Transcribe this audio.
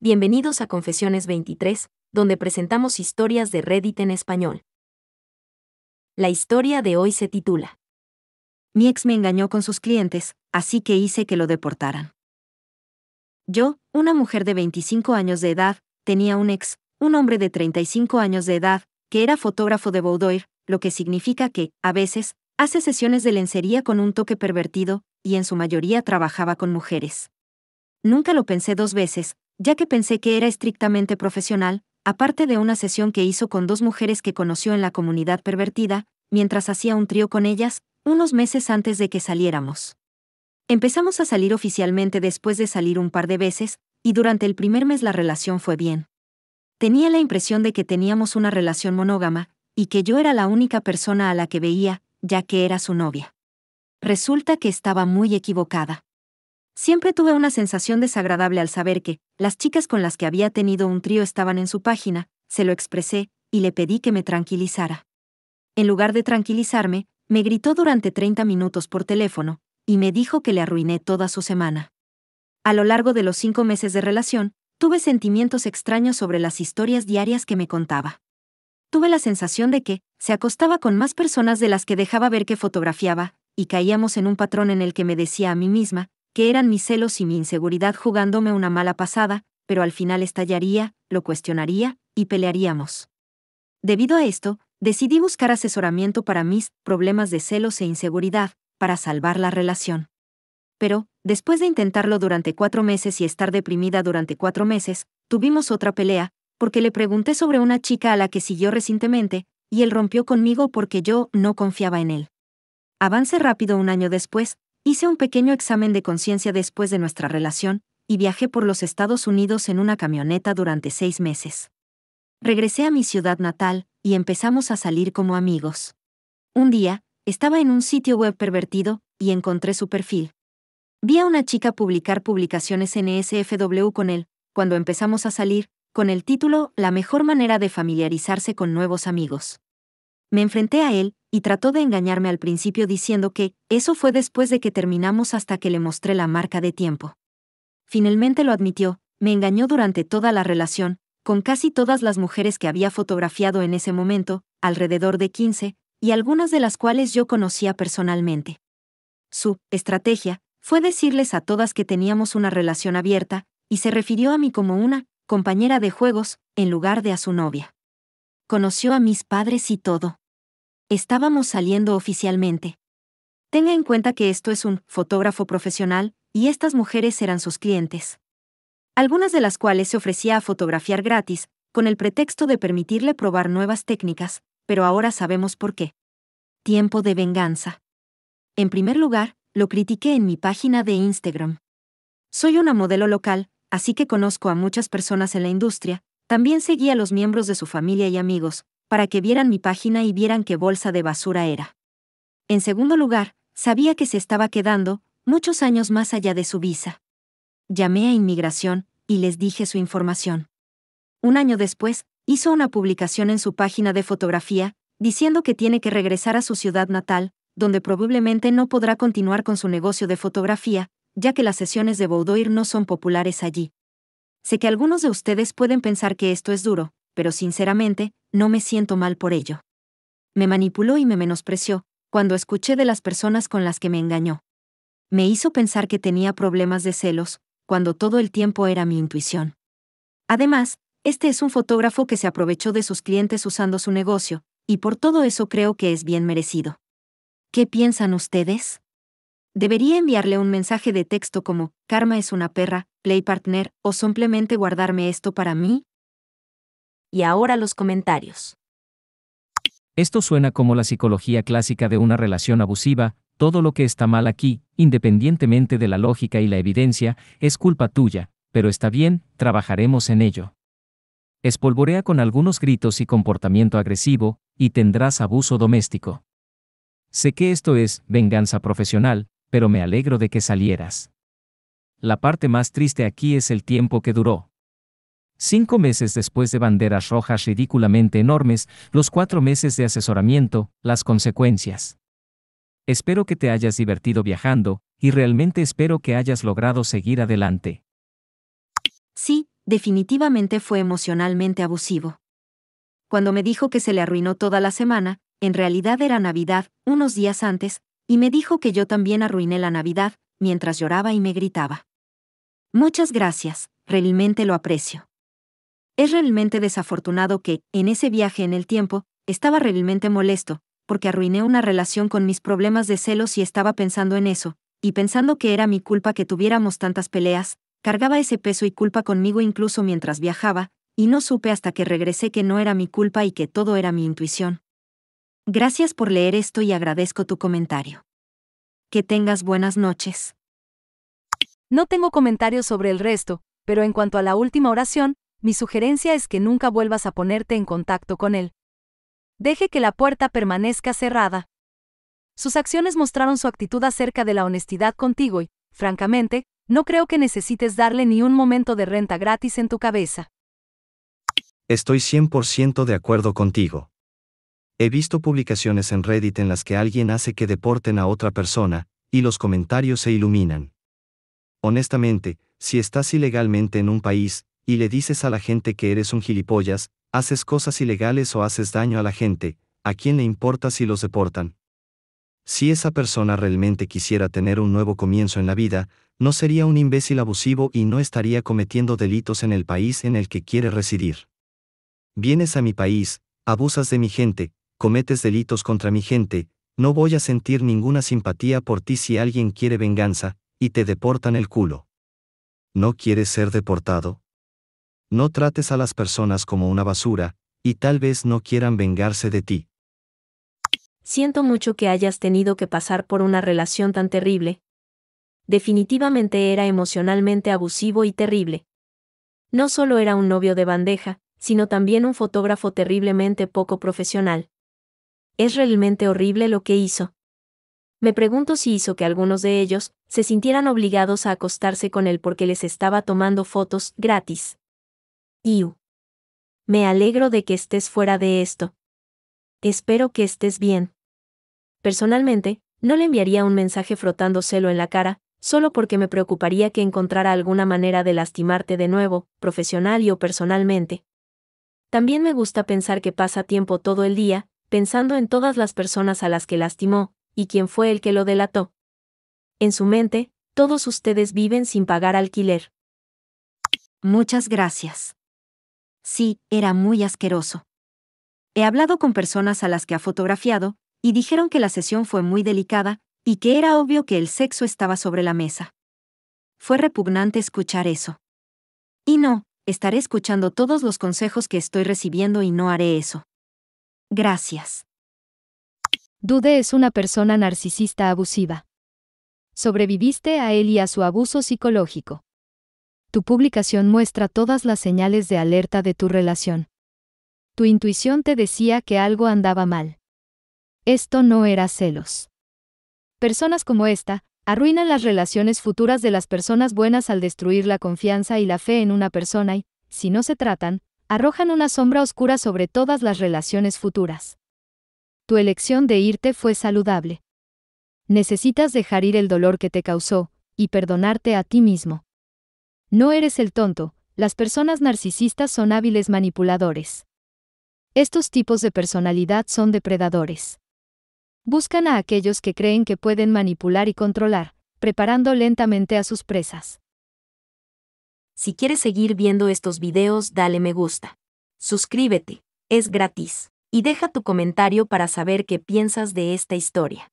Bienvenidos a Confesiones 23, donde presentamos historias de Reddit en español. La historia de hoy se titula Mi ex me engañó con sus clientes, así que hice que lo deportaran. Yo, una mujer de 25 años de edad, tenía un ex, un hombre de 35 años de edad, que era fotógrafo de Boudoir, lo que significa que, a veces, hace sesiones de lencería con un toque pervertido, y en su mayoría trabajaba con mujeres. Nunca lo pensé dos veces, ya que pensé que era estrictamente profesional, aparte de una sesión que hizo con dos mujeres que conoció en la comunidad pervertida, mientras hacía un trío con ellas, unos meses antes de que saliéramos. Empezamos a salir oficialmente después de salir un par de veces, y durante el primer mes la relación fue bien. Tenía la impresión de que teníamos una relación monógama, y que yo era la única persona a la que veía, ya que era su novia. Resulta que estaba muy equivocada. Siempre tuve una sensación desagradable al saber que, las chicas con las que había tenido un trío estaban en su página, se lo expresé, y le pedí que me tranquilizara. En lugar de tranquilizarme, me gritó durante 30 minutos por teléfono, y me dijo que le arruiné toda su semana. A lo largo de los cinco meses de relación, tuve sentimientos extraños sobre las historias diarias que me contaba. Tuve la sensación de que, se acostaba con más personas de las que dejaba ver que fotografiaba, y caíamos en un patrón en el que me decía a mí misma, que eran mis celos y mi inseguridad jugándome una mala pasada, pero al final estallaría, lo cuestionaría, y pelearíamos. Debido a esto, decidí buscar asesoramiento para mis problemas de celos e inseguridad, para salvar la relación. Pero, después de intentarlo durante cuatro meses y estar deprimida durante cuatro meses, tuvimos otra pelea, porque le pregunté sobre una chica a la que siguió recientemente, y él rompió conmigo porque yo no confiaba en él. Avance rápido un año después, Hice un pequeño examen de conciencia después de nuestra relación, y viajé por los Estados Unidos en una camioneta durante seis meses. Regresé a mi ciudad natal, y empezamos a salir como amigos. Un día, estaba en un sitio web pervertido, y encontré su perfil. Vi a una chica publicar publicaciones en e con él, cuando empezamos a salir, con el título La mejor manera de familiarizarse con nuevos amigos. Me enfrenté a él, y trató de engañarme al principio diciendo que, eso fue después de que terminamos hasta que le mostré la marca de tiempo. Finalmente lo admitió, me engañó durante toda la relación, con casi todas las mujeres que había fotografiado en ese momento, alrededor de 15, y algunas de las cuales yo conocía personalmente. Su estrategia fue decirles a todas que teníamos una relación abierta, y se refirió a mí como una compañera de juegos, en lugar de a su novia. Conoció a mis padres y todo. Estábamos saliendo oficialmente. Tenga en cuenta que esto es un fotógrafo profesional, y estas mujeres eran sus clientes. Algunas de las cuales se ofrecía a fotografiar gratis, con el pretexto de permitirle probar nuevas técnicas, pero ahora sabemos por qué. Tiempo de venganza. En primer lugar, lo critiqué en mi página de Instagram. Soy una modelo local, así que conozco a muchas personas en la industria, también seguí a los miembros de su familia y amigos, para que vieran mi página y vieran qué bolsa de basura era. En segundo lugar, sabía que se estaba quedando, muchos años más allá de su visa. Llamé a inmigración, y les dije su información. Un año después, hizo una publicación en su página de fotografía, diciendo que tiene que regresar a su ciudad natal, donde probablemente no podrá continuar con su negocio de fotografía, ya que las sesiones de Boudoir no son populares allí. Sé que algunos de ustedes pueden pensar que esto es duro, pero sinceramente, no me siento mal por ello. Me manipuló y me menospreció, cuando escuché de las personas con las que me engañó. Me hizo pensar que tenía problemas de celos, cuando todo el tiempo era mi intuición. Además, este es un fotógrafo que se aprovechó de sus clientes usando su negocio, y por todo eso creo que es bien merecido. ¿Qué piensan ustedes? Debería enviarle un mensaje de texto como, Karma es una perra, play partner, o simplemente guardarme esto para mí, y ahora los comentarios. Esto suena como la psicología clásica de una relación abusiva, todo lo que está mal aquí, independientemente de la lógica y la evidencia, es culpa tuya, pero está bien, trabajaremos en ello. Espolvorea con algunos gritos y comportamiento agresivo, y tendrás abuso doméstico. Sé que esto es venganza profesional, pero me alegro de que salieras. La parte más triste aquí es el tiempo que duró. Cinco meses después de banderas rojas ridículamente enormes, los cuatro meses de asesoramiento, las consecuencias. Espero que te hayas divertido viajando, y realmente espero que hayas logrado seguir adelante. Sí, definitivamente fue emocionalmente abusivo. Cuando me dijo que se le arruinó toda la semana, en realidad era Navidad, unos días antes, y me dijo que yo también arruiné la Navidad, mientras lloraba y me gritaba. Muchas gracias, realmente lo aprecio. Es realmente desafortunado que, en ese viaje en el tiempo, estaba realmente molesto, porque arruiné una relación con mis problemas de celos y estaba pensando en eso, y pensando que era mi culpa que tuviéramos tantas peleas, cargaba ese peso y culpa conmigo incluso mientras viajaba, y no supe hasta que regresé que no era mi culpa y que todo era mi intuición. Gracias por leer esto y agradezco tu comentario. Que tengas buenas noches. No tengo comentarios sobre el resto, pero en cuanto a la última oración, mi sugerencia es que nunca vuelvas a ponerte en contacto con él. Deje que la puerta permanezca cerrada. Sus acciones mostraron su actitud acerca de la honestidad contigo y, francamente, no creo que necesites darle ni un momento de renta gratis en tu cabeza. Estoy 100% de acuerdo contigo. He visto publicaciones en Reddit en las que alguien hace que deporten a otra persona, y los comentarios se iluminan. Honestamente, si estás ilegalmente en un país, y le dices a la gente que eres un gilipollas, haces cosas ilegales o haces daño a la gente, ¿a quién le importa si los deportan? Si esa persona realmente quisiera tener un nuevo comienzo en la vida, no sería un imbécil abusivo y no estaría cometiendo delitos en el país en el que quiere residir. Vienes a mi país, abusas de mi gente, cometes delitos contra mi gente, no voy a sentir ninguna simpatía por ti si alguien quiere venganza, y te deportan el culo. ¿No quieres ser deportado? no trates a las personas como una basura, y tal vez no quieran vengarse de ti. Siento mucho que hayas tenido que pasar por una relación tan terrible. Definitivamente era emocionalmente abusivo y terrible. No solo era un novio de bandeja, sino también un fotógrafo terriblemente poco profesional. Es realmente horrible lo que hizo. Me pregunto si hizo que algunos de ellos se sintieran obligados a acostarse con él porque les estaba tomando fotos gratis. Me alegro de que estés fuera de esto. Espero que estés bien. Personalmente, no le enviaría un mensaje frotándoselo en la cara, solo porque me preocuparía que encontrara alguna manera de lastimarte de nuevo, profesional y o personalmente. También me gusta pensar que pasa tiempo todo el día, pensando en todas las personas a las que lastimó, y quién fue el que lo delató. En su mente, todos ustedes viven sin pagar alquiler. Muchas gracias. Sí, era muy asqueroso. He hablado con personas a las que ha fotografiado, y dijeron que la sesión fue muy delicada, y que era obvio que el sexo estaba sobre la mesa. Fue repugnante escuchar eso. Y no, estaré escuchando todos los consejos que estoy recibiendo y no haré eso. Gracias. Dude es una persona narcisista abusiva. Sobreviviste a él y a su abuso psicológico tu publicación muestra todas las señales de alerta de tu relación. Tu intuición te decía que algo andaba mal. Esto no era celos. Personas como esta, arruinan las relaciones futuras de las personas buenas al destruir la confianza y la fe en una persona y, si no se tratan, arrojan una sombra oscura sobre todas las relaciones futuras. Tu elección de irte fue saludable. Necesitas dejar ir el dolor que te causó, y perdonarte a ti mismo. No eres el tonto, las personas narcisistas son hábiles manipuladores. Estos tipos de personalidad son depredadores. Buscan a aquellos que creen que pueden manipular y controlar, preparando lentamente a sus presas. Si quieres seguir viendo estos videos, dale me gusta. Suscríbete, es gratis. Y deja tu comentario para saber qué piensas de esta historia.